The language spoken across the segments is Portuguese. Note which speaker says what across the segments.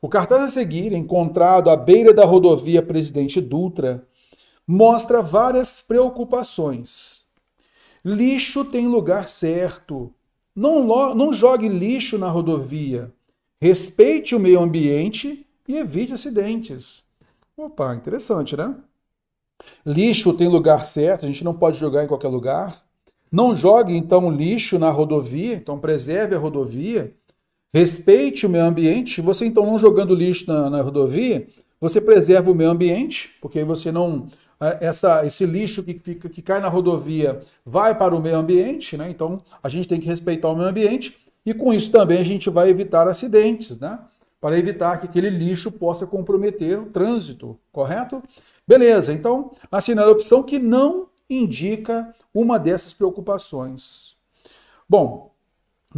Speaker 1: O cartaz a seguir, encontrado à beira da rodovia Presidente Dutra, mostra várias preocupações. Lixo tem lugar certo. Não, não jogue lixo na rodovia. Respeite o meio ambiente e evite acidentes. Opa, interessante, né? Lixo tem lugar certo, a gente não pode jogar em qualquer lugar. Não jogue então lixo na rodovia, então preserve a rodovia respeite o meio ambiente. Você então não jogando lixo na, na rodovia, você preserva o meio ambiente, porque você não essa, esse lixo que, fica que, cai na rodovia vai para o meio ambiente, né? Então a gente tem que respeitar o meio ambiente e com isso também a gente vai evitar acidentes, né? Para evitar que aquele lixo possa comprometer o trânsito, correto? Beleza, então assinar a opção que não indica uma dessas preocupações. Bom,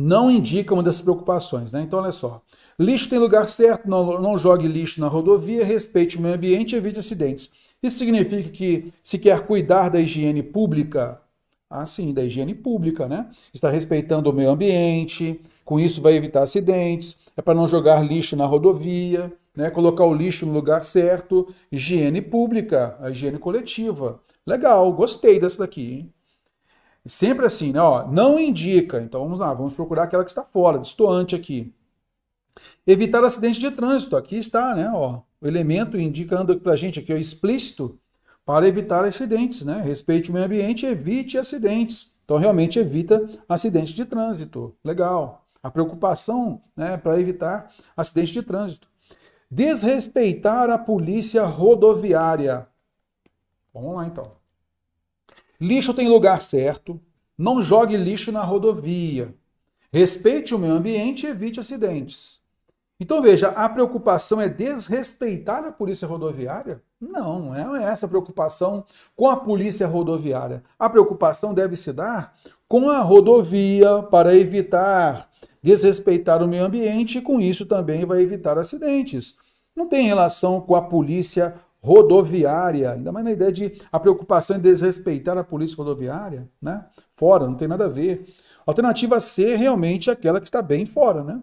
Speaker 1: não indica uma dessas preocupações. Né? Então, olha só. Lixo tem lugar certo, não, não jogue lixo na rodovia, respeite o meio ambiente e evite acidentes. Isso significa que se quer cuidar da higiene pública, assim, ah, da higiene pública, né? Está respeitando o meio ambiente, com isso vai evitar acidentes, é para não jogar lixo na rodovia, né? colocar o lixo no lugar certo, higiene pública, a higiene coletiva. Legal, gostei dessa daqui, hein? Sempre assim, né? Ó, não indica. Então vamos lá, vamos procurar aquela que está fora, distoante aqui. Evitar acidente de trânsito. Aqui está, né? Ó, o elemento indicando para a gente aqui, ó, explícito, para evitar acidentes, né? Respeite o meio ambiente, evite acidentes. Então realmente evita acidente de trânsito. Legal. A preocupação né, para evitar acidente de trânsito. Desrespeitar a polícia rodoviária. Vamos lá então. Lixo tem lugar certo. Não jogue lixo na rodovia. Respeite o meio ambiente e evite acidentes. Então veja, a preocupação é desrespeitar a polícia rodoviária? Não, não é essa a preocupação com a polícia rodoviária. A preocupação deve se dar com a rodovia para evitar desrespeitar o meio ambiente e com isso também vai evitar acidentes. Não tem relação com a polícia rodoviária, ainda mais na ideia de a preocupação em desrespeitar a polícia rodoviária, né? Fora, não tem nada a ver. Alternativa C realmente é aquela que está bem fora, né?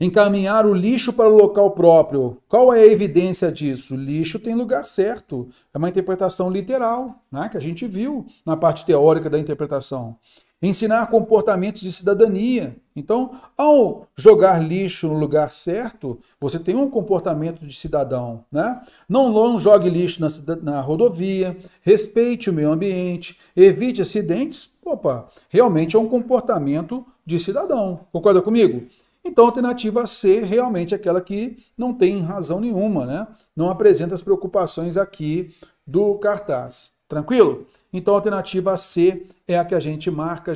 Speaker 1: Encaminhar o lixo para o local próprio. Qual é a evidência disso? Lixo tem lugar certo. É uma interpretação literal, né, que a gente viu na parte teórica da interpretação ensinar comportamentos de cidadania. Então, ao jogar lixo no lugar certo, você tem um comportamento de cidadão. Né? Não, não jogue lixo na, na rodovia, respeite o meio ambiente, evite acidentes. Opa, realmente é um comportamento de cidadão. Concorda comigo? Então, a alternativa C realmente é aquela que não tem razão nenhuma, né? não apresenta as preocupações aqui do cartaz. Tranquilo? Então a alternativa C é a que a gente marca